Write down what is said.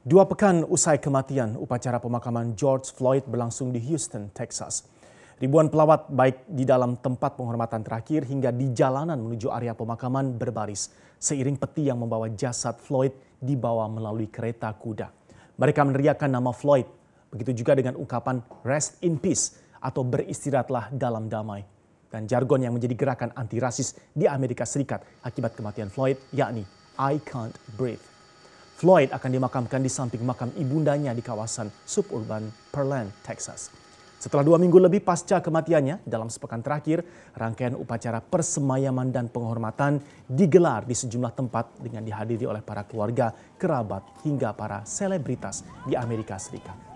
Dua pekan usai kematian, upacara pemakaman George Floyd berlangsung di Houston, Texas. Ribuan pelawat baik di dalam tempat penghormatan terakhir hingga di jalanan menuju area pemakaman berbaris seiring peti yang membawa jasad Floyd dibawa melalui kereta kuda. Mereka meneriakkan nama Floyd, begitu juga dengan ungkapan rest in peace atau beristirahatlah dalam damai. Dan jargon yang menjadi gerakan anti rasis di Amerika Serikat akibat kematian Floyd yakni I can't breathe. Floyd akan dimakamkan di samping makam ibundanya di kawasan suburban Pearland, Texas. Setelah dua minggu lebih pasca kematiannya, dalam sepekan terakhir, rangkaian upacara persemayaman dan penghormatan digelar di sejumlah tempat dengan dihadiri oleh para keluarga, kerabat, hingga para selebritas di Amerika Serikat.